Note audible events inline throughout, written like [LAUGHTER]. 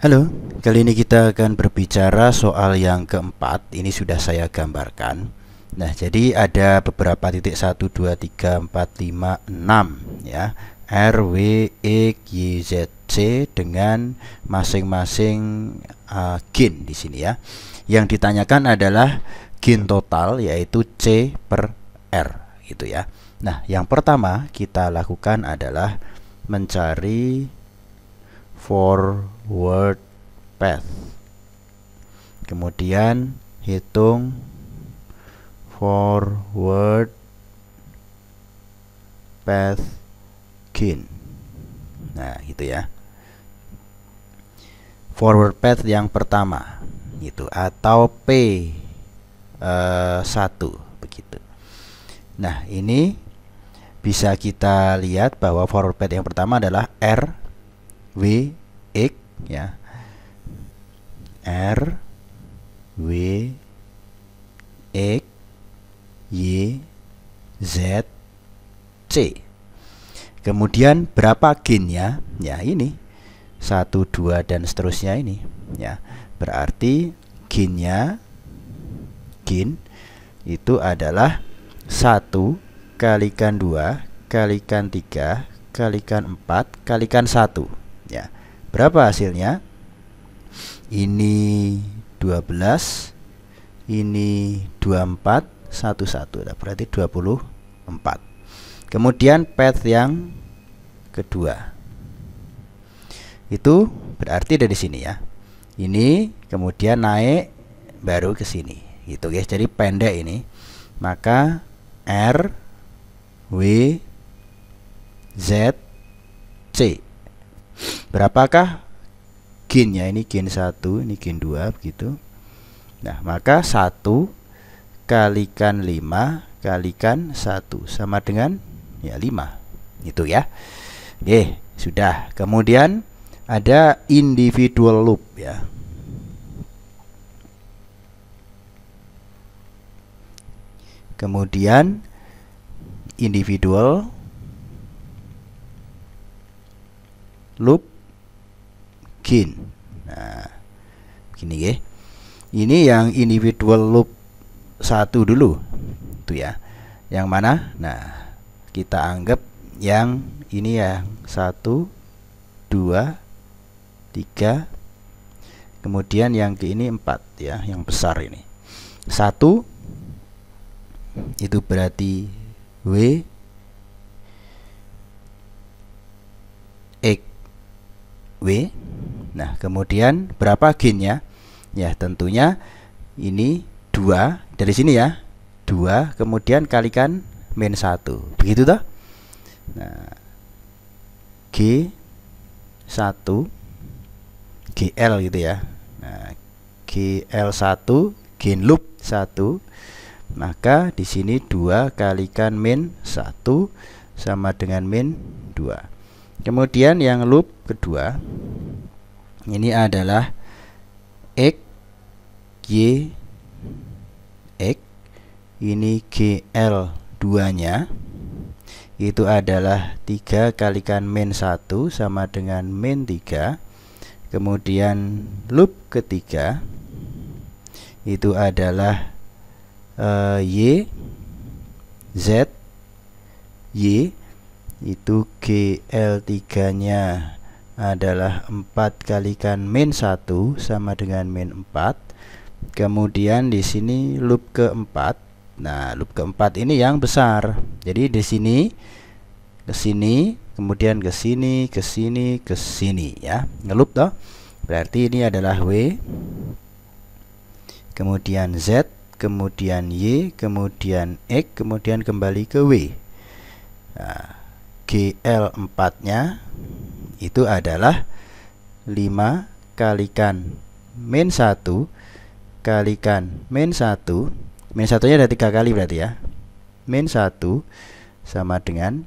Halo, kali ini kita akan berbicara soal yang keempat. Ini sudah saya gambarkan. Nah, jadi ada beberapa titik 1 2 3 4 5 6 ya. R W E Y Z C dengan masing-masing uh, e, gain di sini ya. Yang ditanyakan adalah gain total yaitu C per R gitu ya. Nah, yang pertama kita lakukan adalah mencari for word path Kemudian hitung forward path gain. Nah, gitu ya. Forward path yang pertama itu atau P eh, 1 begitu. Nah, ini bisa kita lihat bahwa forward path yang pertama adalah R W ya R W X Y Z C kemudian berapa gennya ya ini satu dua dan seterusnya ini ya berarti gennya gen itu adalah satu kalikan dua kalikan tiga kalikan empat kalikan satu. ya Berapa hasilnya? Ini 12 ini 24 11 nah, berarti 24 kemudian path yang kedua itu berarti dari sini ya ini kemudian naik baru ke sini gitu guys jadi pendek ini maka R W Z C berapakah gain ya ini gain 1 ini gain 2 begitu nah maka 1 kalikan 5 kalikan 1 sama dengan ya 5 itu ya Oke sudah kemudian ada individual loop ya kemudian individual loop jin. Nah, begini ya. Ini yang individual loop satu dulu, tuh ya. Yang mana? Nah, kita anggap yang ini ya satu, dua, tiga. Kemudian yang ke ini empat ya, yang besar ini. Satu itu berarti W X W Nah, kemudian berapa gainnya? Ya, tentunya ini dua dari sini ya. dua kemudian kalikan min satu Begitu toh? Nah, G 1 GL gitu ya. Nah, GL1 gain loop satu maka di sini 2 kalikan min satu sama dengan min dua kemudian yang loop kedua ini adalah X Y X ini GL 2 nya itu adalah 3 kalikan min 1 sama dengan min 3 kemudian loop ketiga itu adalah uh, Y Z Y itu GL3 nya adalah 4 kalikan min 1 sama dengan min 4 kemudian di sini loop keempat nah loop keempat ini yang besar jadi di sini ke sini kemudian ke sini ke sini ke sini ya ngelup toh berarti ini adalah W kemudian Z kemudian Y kemudian X kemudian kembali ke W nah, GL 4 nya itu adalah 5 kalikan min 1 kalikan min 1 min satunya ada tiga kali berarti ya min 1 sama dengan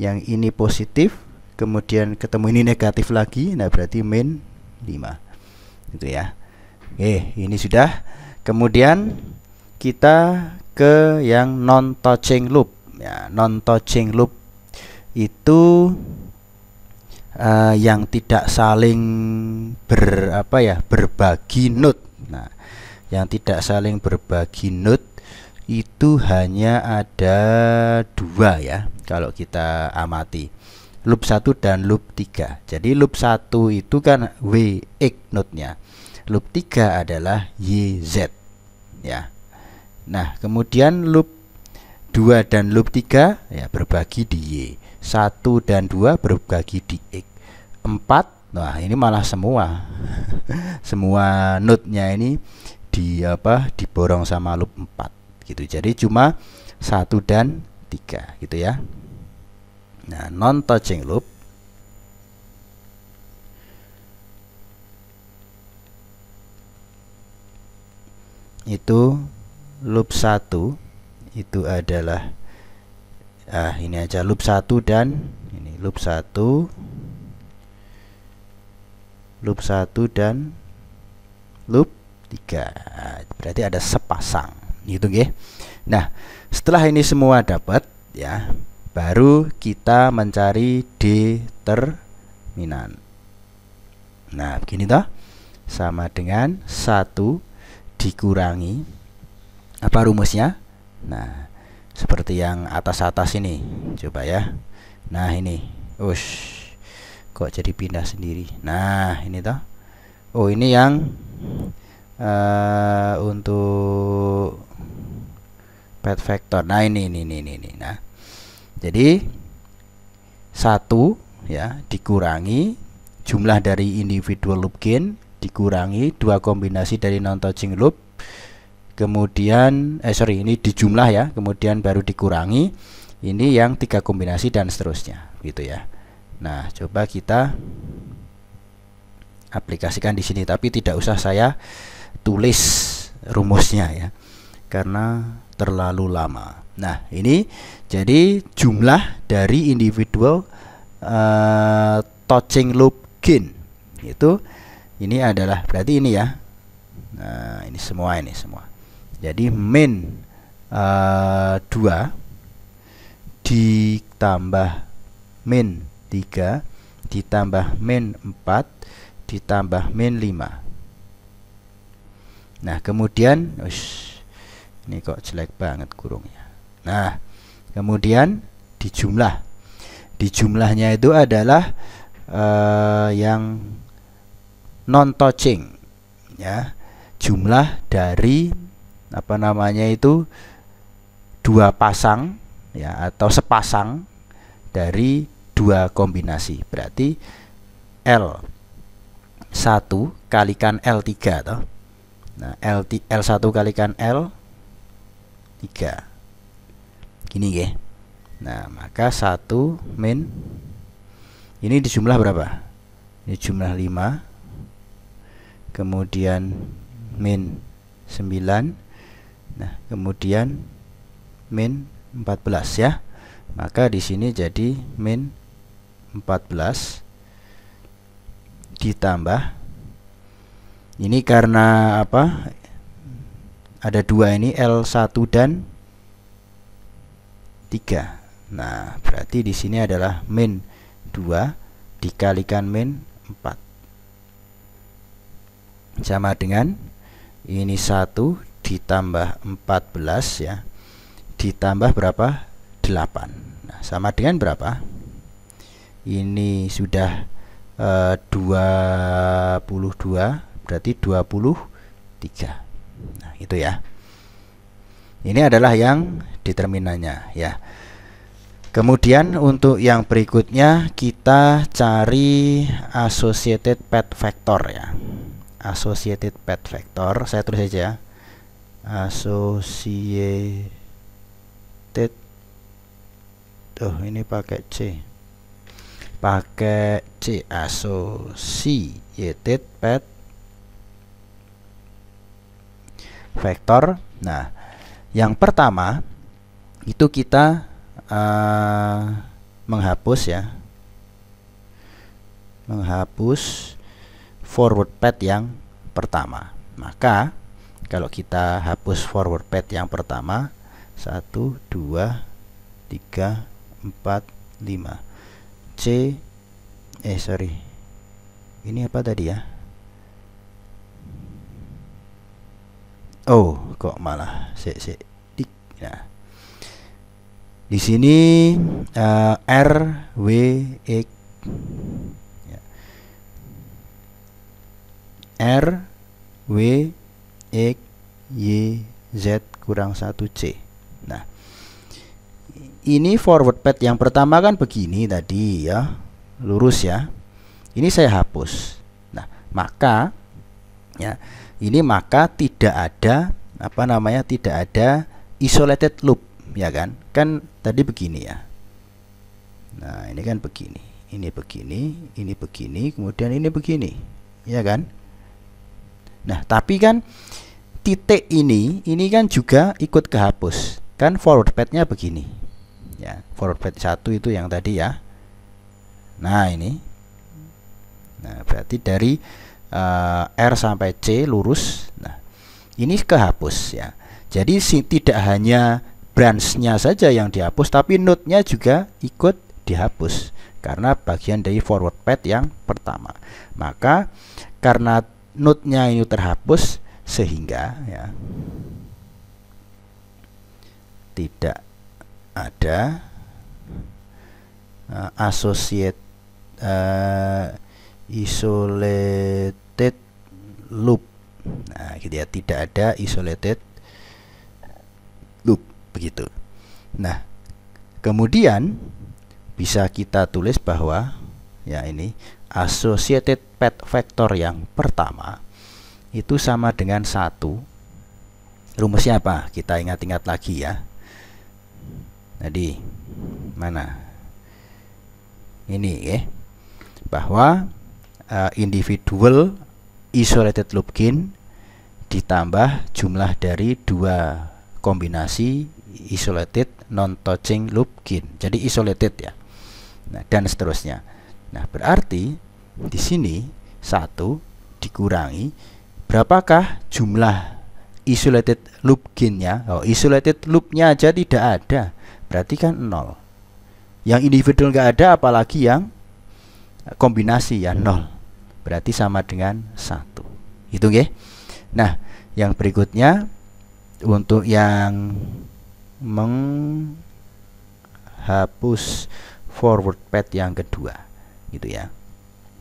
yang ini positif kemudian ketemu ini negatif lagi nah berarti min 5 gitu ya Oke ini sudah kemudian kita ke yang non touching loop ya non touching loop itu uh, yang tidak saling ber apa ya berbagi nut Nah, yang tidak saling berbagi nut itu hanya ada dua ya kalau kita amati loop 1 dan loop 3 jadi loop 1 itu kan W X note nya loop 3 adalah YZ ya Nah kemudian loop 2 dan loop 3 ya berbagi di Y 1 dan 2 berbagi di X 4 nah ini malah semua [LAUGHS] semua node-nya ini di apa diborong sama loop 4 gitu jadi cuma 1 dan 3 gitu ya nah non touching loop itu loop 1 itu adalah ah ini aja loop 1 dan ini loop 1 loop 1 dan loop 3 ah, berarti ada sepasang gitu ya nah setelah ini semua dapat ya baru kita mencari determinan nah begini toh sama dengan satu dikurangi apa rumusnya nah seperti yang atas-atas ini coba ya nah ini ush kok jadi pindah sendiri nah ini toh Oh ini yang uh, untuk pet vector nah ini ini ini ini, ini. nah jadi satu ya dikurangi jumlah dari individual loop gain dikurangi dua kombinasi dari non touching loop kemudian eh sorry ini dijumlah ya kemudian baru dikurangi ini yang tiga kombinasi dan seterusnya gitu ya nah coba kita aplikasikan di sini tapi tidak usah saya tulis rumusnya ya karena terlalu lama nah ini jadi jumlah dari individual uh, touching loop gain itu ini adalah berarti ini ya nah ini semua ini semua jadi min uh, eh, 2 ditambah min 3 ditambah min 4 ditambah min 5 nah kemudian ush, ini kok jelek banget kurungnya nah kemudian dijumlah dijumlahnya itu adalah uh, yang non touching ya jumlah dari apa namanya itu dua pasang ya atau sepasang dari dua kombinasi. Berarti L 1 kalikan L3 toh. Nah, L L1 kalikan L 3. Gini nggih. Nah, maka 1 min ini di jumlah berapa? Ini jumlah 5. Kemudian min 9 Nah, kemudian min 14 ya. Maka di sini jadi min 14 ditambah ini karena apa? Ada dua ini L1 dan 3. Nah, berarti di sini adalah min 2 dikalikan min 4. Sama dengan ini 1 ditambah 14 ya ditambah berapa 8 nah, sama dengan berapa ini sudah eh, uh, 22 berarti 23 nah itu ya ini adalah yang determinannya ya kemudian untuk yang berikutnya kita cari associated path vector ya associated path vector saya tulis saja ya associated tuh ini pakai C pakai C associated pet vektor nah yang pertama itu kita uh, menghapus ya menghapus forward path yang pertama maka kalau kita hapus forward path yang pertama 1 2 3 4 5 C eh sorry ini apa tadi ya Oh kok malah C C dik nah di sini uh, R W X e, ya. R W X Y Z kurang 1C nah ini forward path yang pertama kan begini tadi ya lurus ya ini saya hapus nah maka ya ini maka tidak ada apa namanya tidak ada isolated loop ya kan kan tadi begini ya nah ini kan begini ini begini ini begini kemudian ini begini ya kan Nah, tapi kan titik ini ini kan juga ikut kehapus. Kan forward path-nya begini. Ya, forward path 1 itu yang tadi ya. Nah, ini. Nah, berarti dari uh, R sampai C lurus. Nah, ini kehapus ya. Jadi si, tidak hanya branch-nya saja yang dihapus, tapi node-nya juga ikut dihapus karena bagian dari forward path yang pertama. Maka karena node-nya ini terhapus sehingga ya tidak ada uh, associate uh, isolated loop nah gitu ya tidak ada isolated loop begitu nah kemudian bisa kita tulis bahwa ya ini associated path vector yang pertama itu sama dengan satu rumusnya apa kita ingat-ingat lagi ya jadi mana ini ya bahwa uh, individual isolated loop gain ditambah jumlah dari dua kombinasi isolated non touching loop gain jadi isolated ya nah, dan seterusnya Nah, berarti di sini 1 dikurangi berapakah jumlah isolated loop nya Oh, isolated loop-nya aja tidak ada. Berarti kan 0. Yang individual enggak ada apalagi yang kombinasi ya 0. Berarti sama dengan 1. Itu nggih. Nah, yang berikutnya untuk yang menghapus forward path yang kedua gitu ya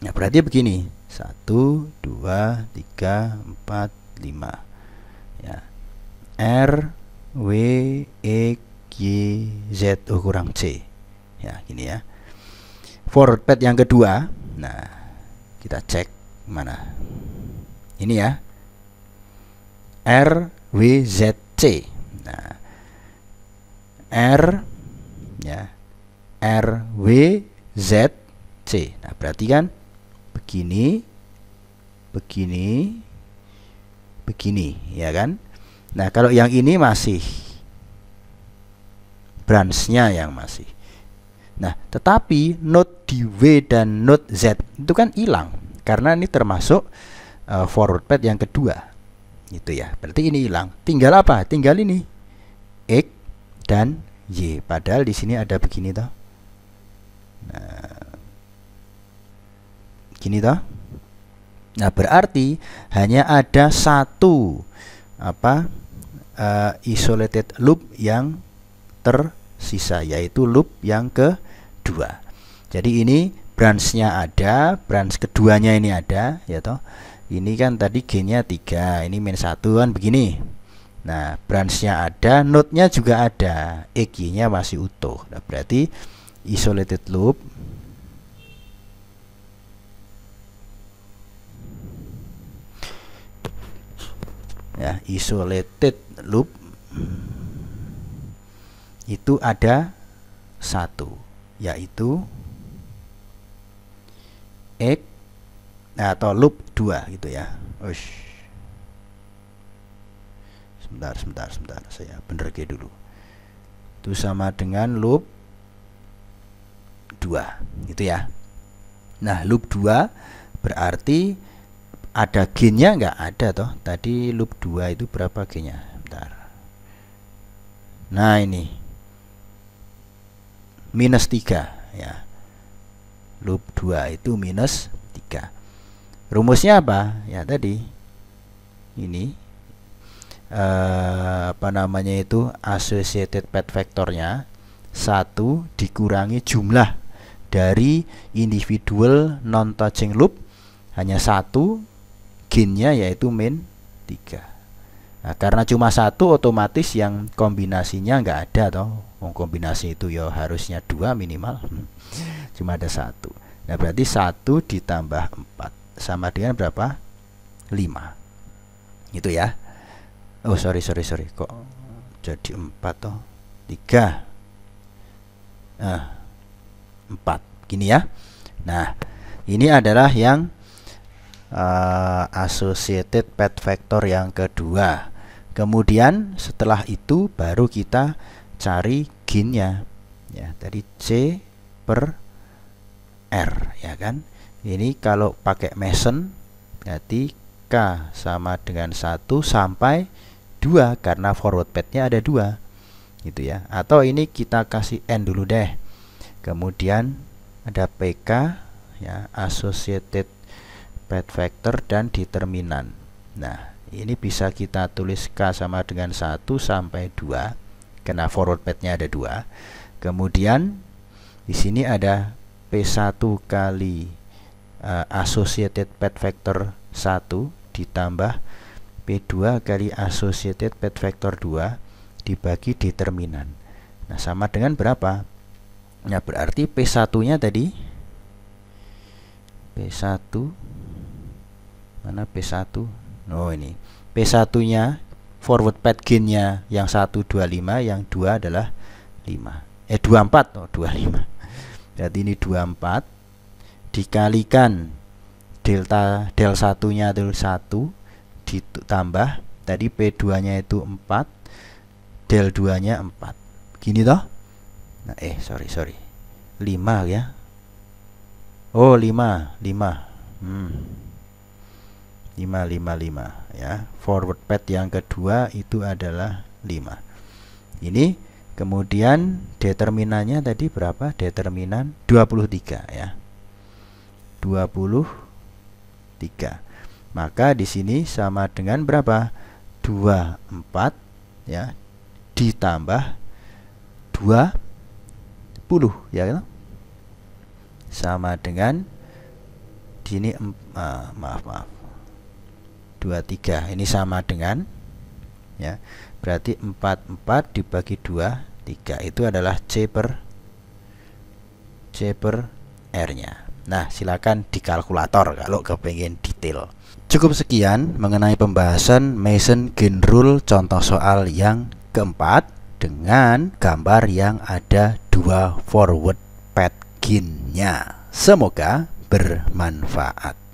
nah berarti begini 1 2 3 4 5 ya R W E G Z oh, kurang C ya gini ya forward pad yang kedua nah kita cek mana ini ya R W Z C nah R ya R W Z C. Nah, berarti kan begini, begini, begini, ya kan? Nah, kalau yang ini masih branch-nya yang masih. Nah, tetapi node di W dan node Z itu kan hilang karena ini termasuk uh, forward path yang kedua. Gitu ya. Berarti ini hilang. Tinggal apa? Tinggal ini X dan Y. Padahal di sini ada begini toh. Nah, gini toh nah berarti hanya ada satu apa uh, isolated loop yang tersisa yaitu loop yang kedua jadi ini branchnya ada branch keduanya ini ada ya toh ini kan tadi gainnya tiga, ini minus 1 kan begini nah branchnya ada node nya juga ada eq nya masih utuh nah, berarti isolated loop ya isolated loop itu ada satu yaitu X eh, atau loop 2 gitu ya Ush. sebentar sebentar sebentar saya bener ke dulu itu sama dengan loop 2 gitu ya Nah loop 2 berarti ada gainnya nggak ada toh tadi loop 2 itu berapa gainnya bentar nah ini minus 3 ya loop 2 itu minus 3 rumusnya apa ya tadi ini eh, apa namanya itu associated pet vektornya satu dikurangi jumlah dari individual non touching loop hanya satu gennya yaitu min 3 nah, karena cuma satu otomatis yang kombinasinya nggak ada toh kombinasi itu ya harusnya dua minimal hmm. cuma ada satu nah berarti satu ditambah 4 sama dengan berapa 5 Itu ya Oh sorry sorry sorry kok jadi 4 toh 3 nah, 4 gini ya Nah ini adalah yang Eh, associated pet vector yang kedua. Kemudian setelah itu baru kita cari ginnya. Ya, tadi C per R ya kan. Ini kalau pakai Mason berarti K sama dengan satu sampai dua karena forward path-nya ada dua gitu ya. Atau ini kita kasih N dulu deh. Kemudian ada PK ya associated pet vektor dan determinan. Nah, ini bisa kita tulis K sama dengan 1 sampai 2 karena forward petnya ada 2. Kemudian di sini ada P1 kali uh, associated pet vector 1 ditambah P2 kali associated pet vector 2 dibagi determinan. Nah, sama dengan berapa? Nah, berarti P1-nya tadi P1 mana P1 oh ini P1 nya forward path nya yang 125 yang 2 adalah 5 eh 24 oh 25 berarti ini 24 dikalikan delta del satunya itu 1 ditambah tadi P2 nya itu 4 del 2 nya 4 gini toh nah, eh sorry sorry 5 ya Oh 5 5 hmm. 555 ya. Forward path yang kedua itu adalah 5. Ini kemudian determinannya tadi berapa? Determinan 23 ya. 23. Maka di sini sama dengan berapa? 24 ya ditambah 20 ya kan? Sama dengan ini uh, maaf maaf 3 ini sama dengan ya berarti 44 dibagi 2 3 itu adalah C per C per R nya nah silakan di kalkulator kalau kepengen detail cukup sekian mengenai pembahasan Mason-Gain Rule contoh soal yang keempat dengan gambar yang ada dua forward pad gainnya semoga bermanfaat